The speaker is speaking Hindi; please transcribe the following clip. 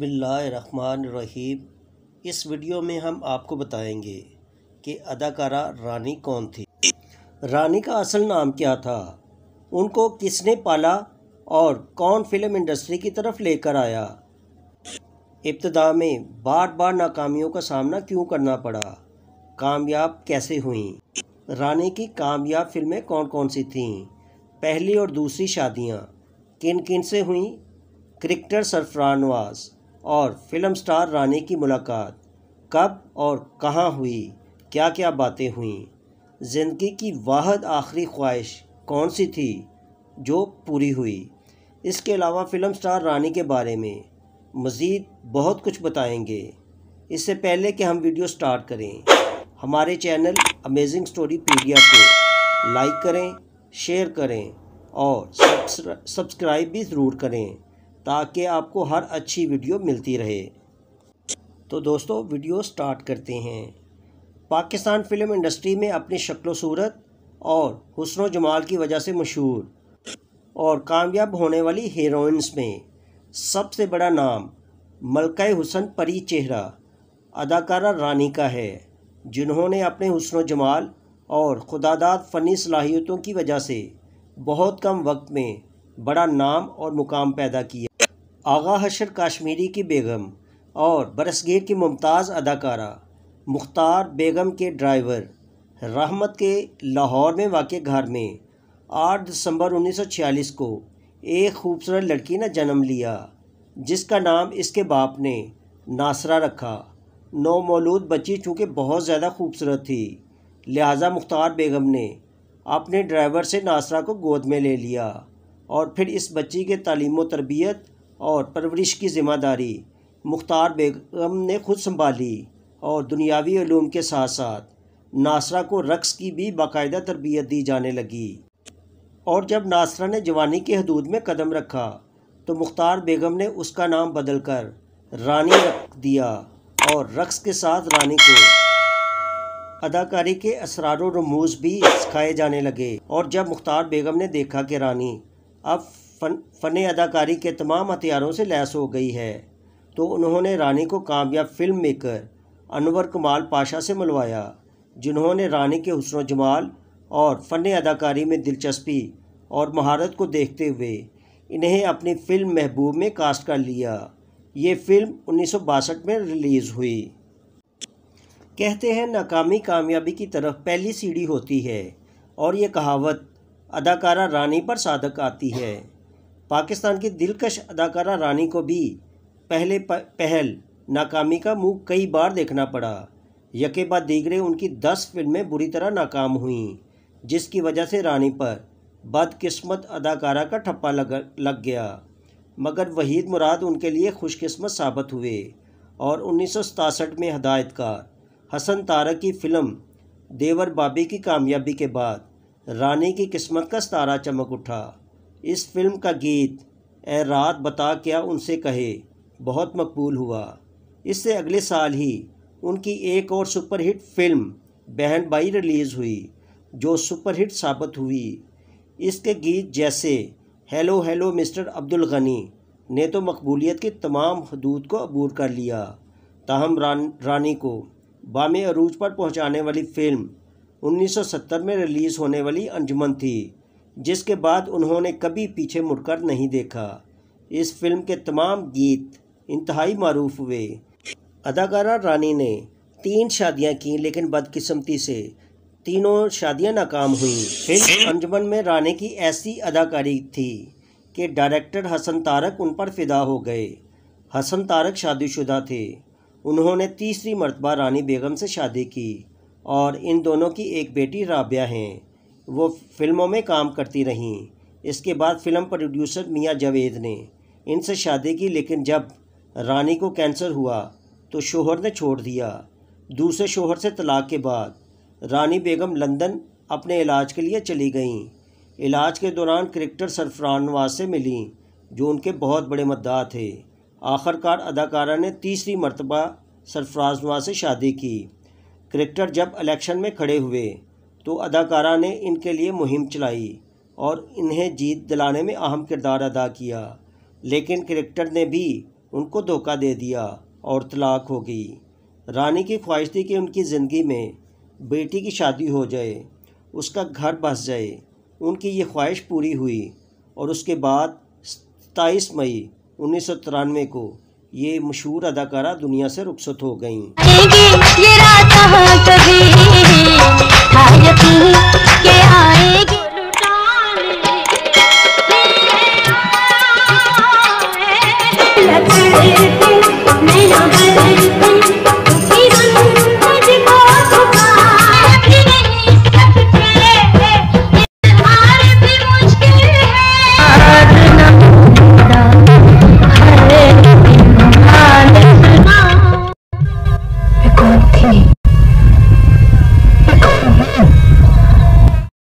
बिस्मिल्लाहिर्रहमानिर्रहीम इस वीडियो में हम आपको बताएंगे कि अदाकारा रानी कौन थी रानी का असल नाम क्या था उनको किसने पाला और कौन फिल्म इंडस्ट्री की तरफ लेकर आया इब्तदा में बार बार नाकामियों का सामना क्यों करना पड़ा कामयाब कैसे हुई रानी की कामयाब फिल्में कौन कौन सी थीं पहली और दूसरी शादियाँ किन किन से हुई क्रिकेटर सरफरानवाज और फिल्म स्टार रानी की मुलाकात कब और कहाँ हुई क्या क्या बातें हुई ज़िंदगी की वाहद आखिरी ख्वाहिश कौन सी थी जो पूरी हुई इसके अलावा फिल्म स्टार रानी के बारे में मज़ीद बहुत कुछ बताएंगे इससे पहले कि हम वीडियो स्टार्ट करें हमारे चैनल अमेजिंग स्टोरी पीडिया को लाइक करें शेयर करें और सब्सक्राइब भी ज़रूर करें ताकि आपको हर अच्छी वीडियो मिलती रहे तो दोस्तों वीडियो स्टार्ट करते हैं पाकिस्तान फ़िल्म इंडस्ट्री में अपनी शक्ल सूरत और हसन जमाल की वजह से मशहूर और कामयाब होने वाली हीरोइंस में सबसे बड़ा नाम मलका हुसन परी चेहरा अदाकारा रानी का है जिन्होंने अपने हसन जमाल और खुदादाद फ़नी सलाहियतों की वजह से बहुत कम वक्त में बड़ा नाम और मुकाम पैदा किया आगा हशर काश्मीरी की बेगम और बरसगीर की मुमताज़ अदाकारा मुख्तार बेगम के ड्राइवर रहमत के लाहौर में वाक़ घर में 8 दिसंबर 1946 को एक खूबसूरत लड़की ने जन्म लिया जिसका नाम इसके बाप ने नासरा रखा मौलूद बच्ची चूँकि बहुत ज़्यादा खूबसूरत थी लिहाजा मुख्तार बेगम ने अपने ड्राइवर से नासरा को गोद में ले लिया और फिर इस बच्ची के तलीम तरबियत और परवरिश की ज़िम्मेदारी मुख्तार बेगम ने खुद संभाली और दुनियावी ूम के साथ साथ नासरा को रक्स की भी बाकायदा तरबियत दी जाने लगी और जब नासरा ने जवानी की हदूद में कदम रखा तो मुख्तार बेगम ने उसका नाम बदल कर रानी रख दिया और रक्स के साथ रानी को अदाकारी के असरार रमूज भी सिखाए जाने लगे और जब मुख्तार बेगम ने देखा कि रानी अब फन फन अदाकारी के तमाम हथियारों से लैस हो गई है तो उन्होंने रानी को कामयाब फिल्म मेकर अनवर कमाल पाशा से मिलवाया जिन्होंने रानी के हसन जमाल और फ़न अदाकारी में दिलचस्पी और महारत को देखते हुए इन्हें अपनी फ़िल्म महबूब में कास्ट कर लिया ये फ़िल्म उन्नीस में रिलीज़ हुई कहते हैं नाकामी कामयाबी की तरफ पहली सीढ़ी होती है और ये कहावत अदाकारा रानी पर साधक आती है पाकिस्तान की दिलकश अदाकारा रानी को भी पहले पहल नाकामी का मुंह कई बार देखना पड़ा यके बाद दीगरे उनकी दस फिल्में बुरी तरह नाकाम हुईं जिसकी वजह से रानी पर बदकिस्मत अदाकारा का ठप्पा लग लग गया मगर वहीद मुराद उनके लिए खुशकिस्मत साबित हुए और उन्नीस में हदायतकार हसन तारक की फ़िल्म देवर बाबी की कामयाबी के बाद रानी की किस्मत का सितारा चमक उठा इस फिल्म का गीत ए रात बता क्या उनसे कहे बहुत मकबूल हुआ इससे अगले साल ही उनकी एक और सुपरहिट फिल्म बहन बाई रिलीज़ हुई जो सुपरहिट साबित हुई इसके गीत जैसे hello hello mister Abdul Ghani ने तो मकबूलियत की तमाम हदूद को अबूर कर लिया ताहम रान, रानी को बाम अरूज पर पहुंचाने वाली फ़िल्म 1970 में रिलीज़ होने वाली अंजुमन थी जिसके बाद उन्होंने कभी पीछे मुड़कर नहीं देखा इस फिल्म के तमाम गीत इंतहाई मरूफ हुए अदाकारा रानी ने तीन शादियां की लेकिन बदकिस्मती से तीनों शादियां नाकाम हुईं फिल्म अंजुमन में रानी की ऐसी अदाकारी थी कि डायरेक्टर हसन तारक उन पर फिदा हो गए हसन तारक शादीशुदा थे उन्होंने तीसरी मरतबा रानी बेगम से शादी की और इन दोनों की एक बेटी राबिया हैं वो फिल्मों में काम करती रहीं इसके बाद फिल्म प्रोड्यूसर मियाँ जावेद ने इनसे शादी की लेकिन जब रानी को कैंसर हुआ तो शोहर ने छोड़ दिया दूसरे शोहर से तलाक के बाद रानी बेगम लंदन अपने इलाज के लिए चली गईं इलाज के दौरान क्रिकेटर सरफरान नवाज से मिलीं जो उनके बहुत बड़े मद्दा थे आखिरकार अदाकारा ने तीसरी मरतबा सरफराज नवाज से शादी की क्रिकेटर जब इलेक्शन में खड़े हुए तो अदाकारा ने इनके लिए मुहिम चलाई और इन्हें जीत दिलाने में अहम किरदार अदा किया लेकिन क्रिकेटर ने भी उनको धोखा दे दिया और तलाक हो गई रानी की ख्वाहिश थी कि उनकी ज़िंदगी में बेटी की शादी हो जाए उसका घर बस जाए उनकी ये ख्वाहिश पूरी हुई और उसके बाद सताईस मई उन्नीस को ये मशहूर अदाकारा दुनिया से रुखसत हो गईं ये